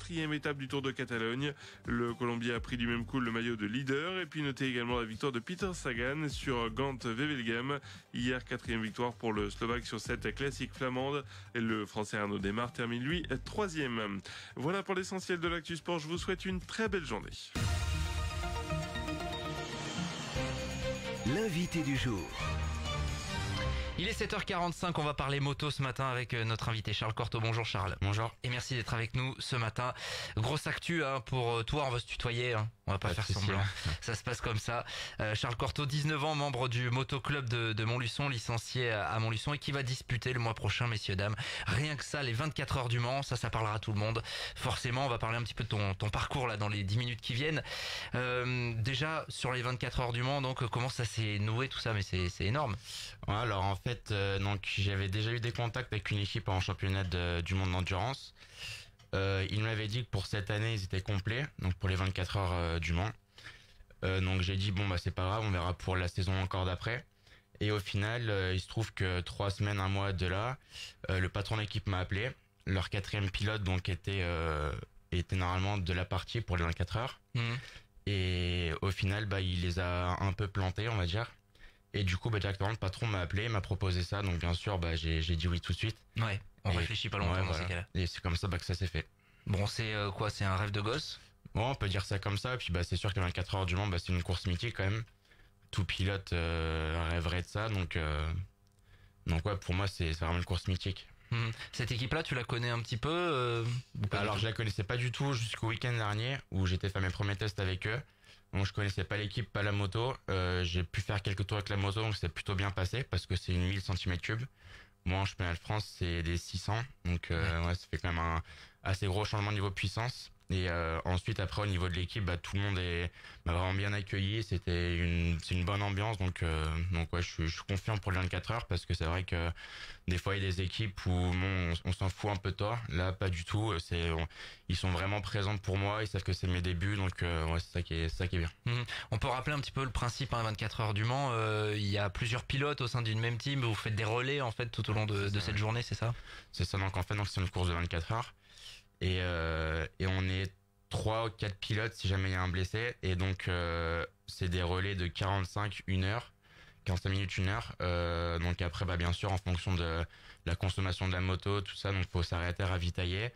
quatrième étape du Tour de Catalogne. Le Colombien a pris du même coup le maillot de leader. Et puis notez également la victoire de Peter Sagan sur Gant Wevelgem. Hier, quatrième victoire pour le Slovaque sur cette classique flamande. Et le Français Arnaud Desmar termine lui troisième. Voilà pour l'essentiel de l'actu sport. Je vous souhaite une très belle journée. L'invité du jour. Il est 7h45, on va parler moto ce matin avec euh, notre invité Charles Corto. Bonjour Charles. Bonjour. Et merci d'être avec nous ce matin. Grosse actu hein, pour euh, toi, on va se tutoyer. Hein. On va pas, faire semblant. ça se passe comme ça. Euh, Charles Cortot, 19 ans, membre du motoclub de, de Montluçon, licencié à Montluçon et qui va disputer le mois prochain, messieurs, dames. Rien que ça, les 24 heures du Mans, ça, ça parlera à tout le monde. Forcément, on va parler un petit peu de ton, parcours là dans les 10 minutes qui viennent. Euh, déjà, sur les 24 heures du Mans, donc, comment ça s'est noué tout ça Mais c'est énorme. alors, en fait, euh, donc j'avais déjà eu des contacts avec une équipe en championnat du monde d'endurance. Euh, il m'avait dit que pour cette année, ils étaient complets, donc pour les 24 heures euh, du Mans. Euh, donc j'ai dit, bon, bah c'est pas grave, on verra pour la saison encore d'après. Et au final, il se trouve que trois semaines, un mois de là, le patron d'équipe m'a appelé. Leur quatrième pilote, donc, était, était normalement de la partie pour les 24 heures. Mmh. Et au final, bah, il les a un peu plantés, on va dire. Et du coup, bah, directement, le patron m'a appelé, m'a proposé ça. Donc, bien sûr, bah, j'ai, dit oui tout de suite. Ouais, on réfléchit pas longtemps dans ces cas-là. Et c'est comme ça bah, que ça s'est fait. Bon, c'est euh, quoi C'est un rêve de gosse Bon, on peut dire ça comme ça. et Puis, bah, c'est sûr que 24 heures du monde c'est une course mythique quand même. Tout pilote euh, rêverait de ça. Donc, euh, donc pour moi, c'est, vraiment une course mythique. Hmm. Cette équipe-là, tu la connais un petit peu Alors, je la connaissais pas du tout jusqu'au week-end dernier où j'étais fait mes premiers tests avec eux. Donc je connaissais pas l'équipe, pas la moto. Euh, j'ai pu faire quelques tours avec la moto, donc c'est plutôt bien passé parce que c'est une 1000 cm3. Moi en championnat de France c'est des 600, donc euh, ça fait quand même un assez gros changement niveau puissance. Et euh, ensuite, après, au niveau de l'équipe, bah, tout le monde m'a bah, vraiment bien accueilli. C'était une, une bonne ambiance. Donc, euh, donc ouais, je, suis confiant pour les 24 heures parce que c'est vrai que des fois, il y a des équipes où on, s'en fout un peu tort. Là, pas du tout. ils sont vraiment présents pour moi. Ils savent que c'est mes débuts. Donc, euh, ouais, c'est ça qui est, ça qui est bien. Mhm. On peut rappeler un petit peu le principe hein, 24 heures du Mans. il y a plusieurs pilotes au sein d'une même team. Vous faites des relais en fait tout au long de, cette journée, c'est ça C'est ça. Donc en fait, c'est une course de 24 heures. Euh, et, on est trois ou quatre pilotes si jamais il y a un blessé. Et donc, euh, c'est des relais de 45, 1 heure, 45 minutes, 1 heure. Euh, donc après, bah, bien sûr, en fonction de la consommation de la moto, tout ça, donc faut s'arrêter, ravitailler.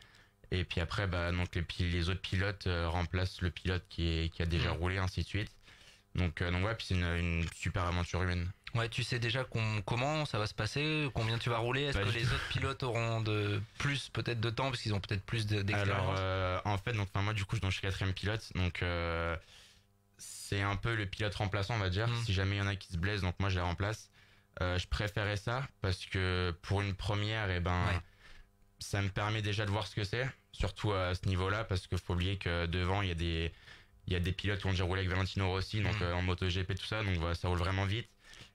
Et puis après, bah, donc les, autres pilotes remplacent le pilote qui, a déjà roulé, ainsi de suite. Donc, donc ouais, c'est une super aventure humaine. Ouais, tu sais déjà comment ça va se passer, combien tu vas rouler, est-ce bah, que les autres pilotes auront de plus peut-être de temps parce qu'ils ont peut-être plus d'expérience. Alors euh, en fait, moi du coup, je suis quatrième pilote, donc euh, c'est un peu le pilote remplaçant, on va dire. Mmh. Si jamais il y en a qui se blessent, donc moi je les remplace. Euh, je préférais ça parce que pour une première, et eh ben ça me permet déjà de voir ce que c'est, surtout à ce niveau-là, parce qu'il faut oublier que devant il y a des il y a des pilotes qui ont déjà roulé avec Valentino Rossi, donc mmh. en MotoGP tout ça, donc ça roule vraiment vite.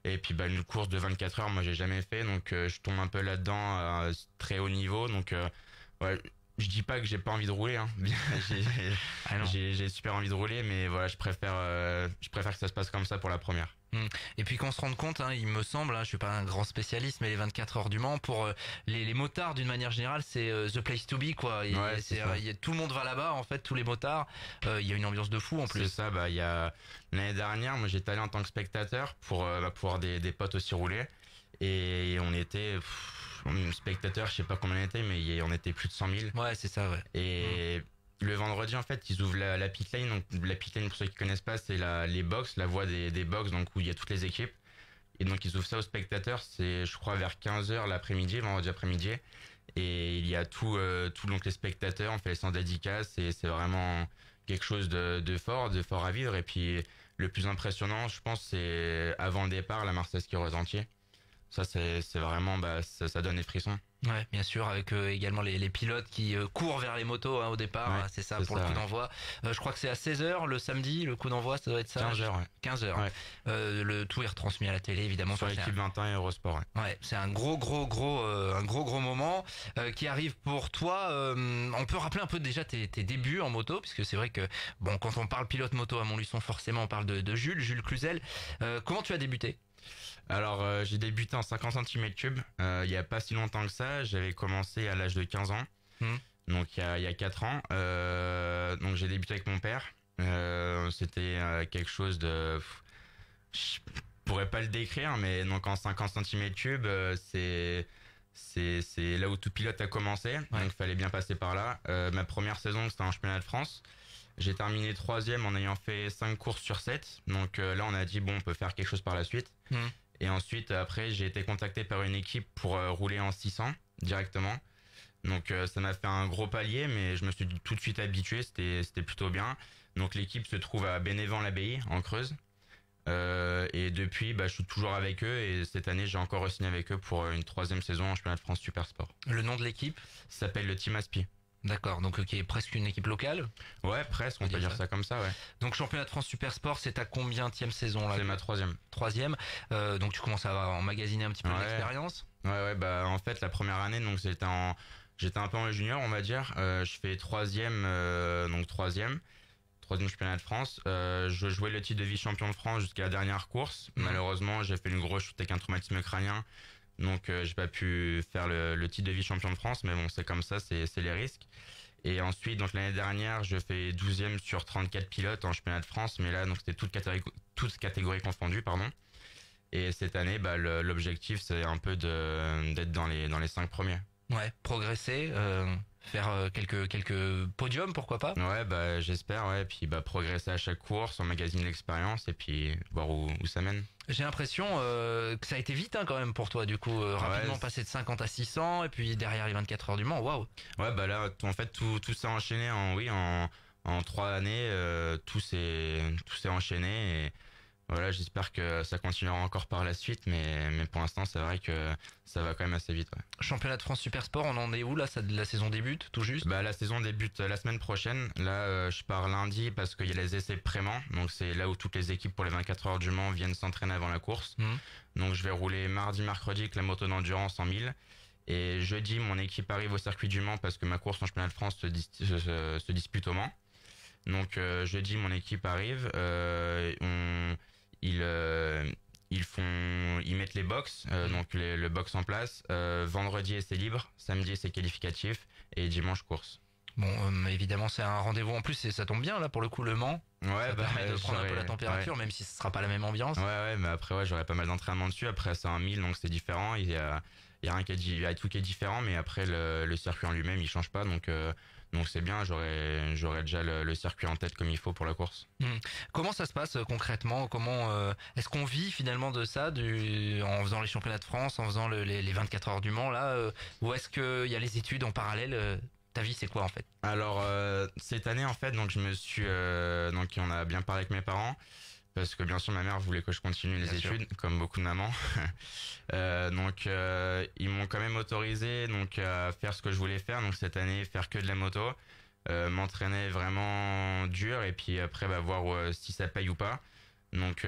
Et puis bah, une course de 24 heures, moi j'ai jamais fait, donc euh, je tombe un peu là-dedans à euh, très haut niveau. Donc euh, ouais, je dis pas que j'ai pas envie de rouler, hein. Ah j'ai super envie de rouler, mais voilà, je préfère, je préfère que ça se passe comme ça pour la première. Mmh. Et puis qu'on se rende compte, hein, il me semble, je hein, je suis pas un grand spécialiste, mais les 24 heures du Mans pour euh, les, motards d'une manière générale, c'est euh, the place to be quoi. Euh, tout le monde va là-bas en fait, tous les motards. il y a une ambiance de fou en plus. C'est ça, bah, il y l'année dernière, moi j'étais allé en tant que spectateur pour bah, pouvoir des, potes aussi rouler et on était spectateur, je sais pas combien on était, mais on était plus de 100 000. Ouais, c'est ça, ouais. Et mmh le vendredi, en fait, ils ouvrent la, pit lane. Donc, la pit lane, pour ceux qui connaissent pas, c'est les box, la voie des, box, donc où il y a toutes les équipes. Et donc, ils ouvrent ça aux spectateurs. C'est, je crois, vers 15h l'après-midi, vendredi après-midi. Et il y a tout, euh, tout donc les spectateurs, on fait les stands dédicaces et c'est vraiment quelque chose de, fort, de fort à vivre. Et puis, le plus impressionnant, je pense, c'est avant le départ, la Marseillaise qui ressentie. Ça, c'est, vraiment, bah, ça, ça donne des frissons. Ouais, bien sûr, avec euh, également les, pilotes qui euh, courent vers les motos hein, au départ, hein, c'est ça pour le coup d'envoi. Euh, je crois que c'est à 16h le samedi, le coup d'envoi, ça doit être ça 15h. Ouais. 15h. le tout est retransmis à la télé évidemment sur l'équipe 21 et Eurosport. Ouais, c'est un gros gros gros un gros gros moment qui arrive pour toi. on peut rappeler un peu déjà tes, débuts en moto puisque c'est vrai que bon quand on parle pilote moto à Montluçon forcément on parle de, de Jules, Jules Cluzel. comment tu as débuté alors, euh, j'ai débuté en 50 cm3 euh, il n'y a pas si longtemps que ça. J'avais commencé à l'âge de 15 ans, hmm. donc il y, a, 4 ans. Euh, donc, j'ai débuté avec mon père. C'était quelque chose de... Je pourrais pas le décrire, mais donc en 50 cm3, c'est... là où tout pilote a commencé, donc il fallait bien passer par là. ma première saison, c'était en championnat de France. J'ai terminé troisième en ayant fait cinq courses sur 7. Donc euh, là, on a dit, bon, on peut faire quelque chose par la suite. Mmh. Et ensuite, après, j'ai été contacté par une équipe pour euh, rouler en 600 directement. Donc euh, ça m'a fait un gros palier, mais je me suis tout de suite habitué, c'était plutôt bien. Donc l'équipe se trouve à Bénévent-l'Abbaye, en Creuse. et depuis, bah, je suis toujours avec eux et cette année, j'ai encore signé avec eux pour une troisième saison en championnat de France Super Sport. Le nom de l'équipe S'appelle le Team Aspi. D'accord, donc euh, qui est presque une équipe locale. Ouais, presque, on, peut dire ça. comme ça, ouais. Donc championnat de France Super Sport, c'est ta combien-tième saison là C'est ma troisième. Troisième. Euh, donc tu commences à emmagasiner un petit peu l'expérience. d'expérience. Ouais, ouais, bah en fait la première année, donc c'était en, j'étais un peu en junior, on va dire. Euh, je fais troisième, donc troisième, troisième championnat de France. je jouais le titre de vice-champion de France jusqu'à la dernière course. Mhm. Malheureusement, j'ai fait une grosse chute avec un traumatisme crânien. Donc euh, j'ai pas pu faire le, titre de vice champion de France, mais bon, c'est comme ça, c'est les risques. Et ensuite, donc l'année dernière, je fais 12e sur 34 pilotes en championnat de France, mais là, donc c'était toutes catégories, confondues, pardon. Et cette année, bah, l'objectif, c'est un peu d'être dans les, dans les 5 premiers. Ouais, progresser. Euh, faire euh, quelques quelques podiums pourquoi pas ouais bah j'espère ouais puis bah progresser à chaque course magazine l'expérience et puis voir où, ça mène j'ai l'impression euh, que ça a été vite hein, quand même pour toi du coup euh, rapidement passer de 50 à 600 et puis derrière les 24 heures du Mans waouh ouais bah là en fait tout tout s'est enchaîné en oui en en trois années tout s'est tout s'est enchaîné et voilà, j'espère que ça continuera encore par la suite, mais, pour l'instant, c'est vrai que ça va quand même assez vite. Championnat de France Supersport, on en est où là La saison débute tout juste Bah la saison débute euh, la semaine prochaine. Là, euh, je pars lundi parce qu'il y a les essais Prément, donc c'est là où toutes les équipes pour les 24 heures du Mans viennent s'entraîner avant la course. Mmh. Donc je vais rouler mardi, mercredi avec la moto d'endurance en 1000. Et jeudi, mon équipe arrive au circuit du Mans parce que ma course en championnat de France se, dispute au Mans. Donc euh, jeudi, mon équipe arrive. on ils euh, ils font ils mettent les box euh, donc le box en place euh, vendredi c'est libre samedi c'est qualificatif et dimanche course bon évidemment c'est un rendez-vous en plus et ça tombe bien là pour le coup le Mans ça bah, permet de prendre un peu la température même si ce sera pas la même ambiance ouais ouais mais après ouais j'aurais pas mal d'entraînement dessus après c'est un 1000 donc c'est différent il y a il y a tout qui est différent mais après le, le circuit en lui-même il change pas donc donc c'est bien, j'aurais déjà le, circuit en tête comme il faut pour la course. Hmm. Comment ça se passe euh, concrètement Comment euh, est-ce qu'on vit finalement de ça du, en faisant les championnats de France, en faisant les, 24 heures du Mans là euh, Ou est-ce qu'il y a les études en parallèle ta vie, c'est quoi en fait Alors cette année en fait, donc je me suis donc on a bien parlé avec mes parents parce que bien sûr ma mère voulait que je continue les études comme beaucoup de mamans euh, donc euh, ils m'ont quand même autorisé donc à faire ce que je voulais faire donc cette année faire que de la moto euh, m'entraîner vraiment dur et puis après bah, voir si ça paye ou pas donc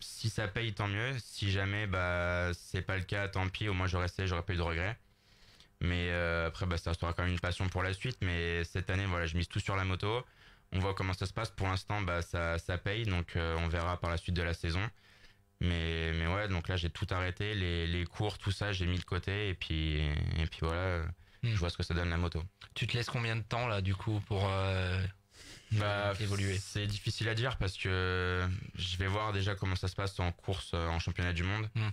si ça paye tant mieux si jamais bah c'est pas le cas tant pis au moins j'aurais essayé j'aurais pas eu de regrets mais après bah ça restera quand même une passion pour la suite mais cette année voilà je mise tout sur la moto on voit comment ça se passe. Pour l'instant, bah, ça, paye, donc euh, on verra par la suite de la saison. Mais, mais ouais, donc là, j'ai tout arrêté, les, cours, tout ça, j'ai mis de côté, et puis, puis voilà, hmm. je vois ce que ça donne la moto. Tu te laisses combien de temps, là, du coup, pour euh, bah, évoluer C'est difficile à dire parce que je vais voir déjà comment ça se passe en course, euh, en championnat du monde, hmm.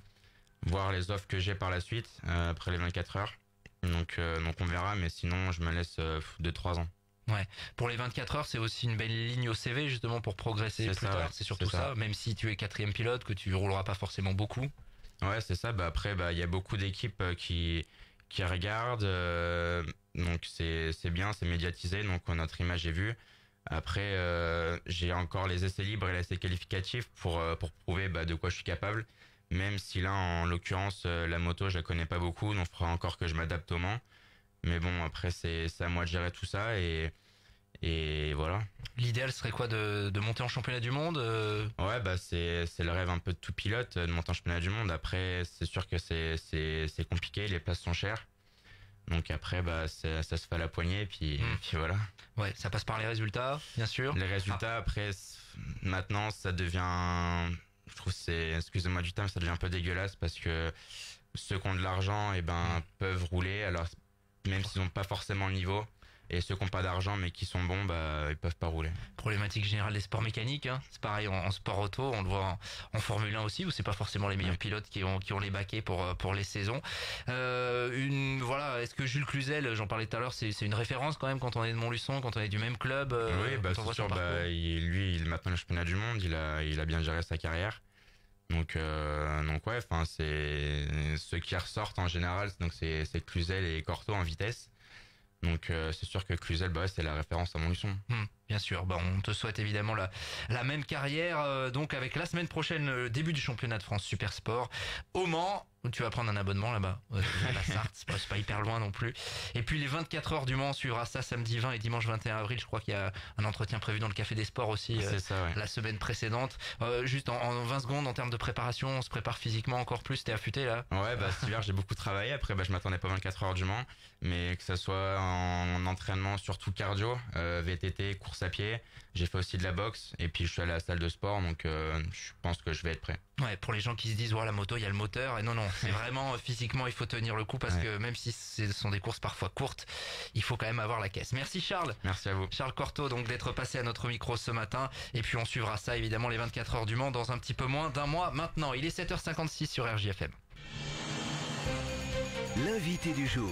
voir les offres que j'ai par la suite, après les 24 heures. Donc, donc on verra, mais sinon, je me laisse de 3 ans. Ouais. Pour les 24 heures, c'est aussi une belle ligne au CV justement pour progresser plus tard. C'est surtout ça. Même si tu es quatrième pilote, que tu rouleras pas forcément beaucoup. Ouais, c'est ça. Bah, après, bah, il y a beaucoup d'équipes euh, qui qui regardent. Euh, donc c'est bien, c'est médiatisé. Donc euh, notre image est vue. Après, j'ai encore les essais libres et les essais qualificatifs pour pour prouver bah, de quoi je suis capable. Même si là, en l'occurrence, la moto, je la connais pas beaucoup, donc il faudra encore que je m'adapte au moins. Mais bon, après, c'est à moi de gérer tout ça et, et voilà. L'idéal serait quoi de, de, monter en championnat du monde euh Ouais, bah c'est le rêve un peu de tout pilote, euh, de monter en championnat du monde. Après, c'est sûr que c'est compliqué, les places sont chères. Donc après, bah, ça, se fait à la poignée, puis, mmh. puis voilà. Ouais, ça passe par les résultats, bien sûr. Les résultats, après, maintenant, ça devient, je trouve, c'est, excusez-moi du terme, ça devient un peu dégueulasse parce que ceux qui ont de l'argent, et eh ben, mmh. peuvent rouler. Alors, même s'ils n'ont pas forcément le niveau. Et ceux qui n'ont pas d'argent mais qui sont bons, bah, ils peuvent pas rouler. Problématique générale des sports mécaniques, hein. c'est pareil en, sport auto, on le voit en, Formule 1 aussi, où c'est pas forcément les meilleurs pilotes qui ont, qui ont les baquets pour, euh, pour les saisons. Euh, une, voilà, est-ce que Jules Cluzel, j'en parlais tout à l'heure, c'est, une référence quand même quand on est de Montluçon, quand on est du même club euh, Oui, bah, sûr, bah, lui, il est maintenant le championnat du monde, il a, il a bien géré sa carrière. Euh, donc, ouais, c'est ceux qui ressortent en général, donc c'est c'est Cluzel et Corto en vitesse. Donc euh, c'est sûr que Cluzel, bah ouais, c'est la référence à mon Bien sûr, on te souhaite évidemment la, la même carrière. Euh, donc avec la semaine prochaine, début du championnat de France Super Sport au Mans. Où tu vas prendre un abonnement là-bas, la Sarthe, c'est pas, hyper loin non plus. Et puis les 24 heures du Mans, suivra ça samedi 20 et dimanche 21 avril. Je crois qu'il y a un entretien prévu dans le Café des Sports aussi euh, la semaine précédente. Euh, juste en, 20 secondes, en termes de préparation, on se prépare physiquement encore plus. T'es affûté là Ouais, bah cet hiver j'ai beaucoup travaillé. Après, bah, je m'attendais pas 24 heures du Mans, mais que ça soit en, en entraînement, surtout cardio, VTT, course à pied, j'ai fait aussi de la boxe et puis je suis allé à la salle de sport, donc euh, je pense que je vais être prêt. Ouais, pour les gens qui se disent, la moto, il y a le moteur. Et non, non, c'est vraiment euh, physiquement, il faut tenir le coup parce que même si ce sont des courses parfois courtes, il faut quand même avoir la caisse. Merci Charles. Merci à vous. Charles Cortot, donc d'être passé à notre micro ce matin. Et puis on suivra ça, évidemment, les 24 heures du Mans dans un petit peu moins d'un mois maintenant. Il est 7h56 sur RJFM. L'invité du jour.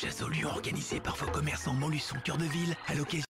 chasse au lion organisée par vos commerçants Montluçon Cœur de Ville à l'occasion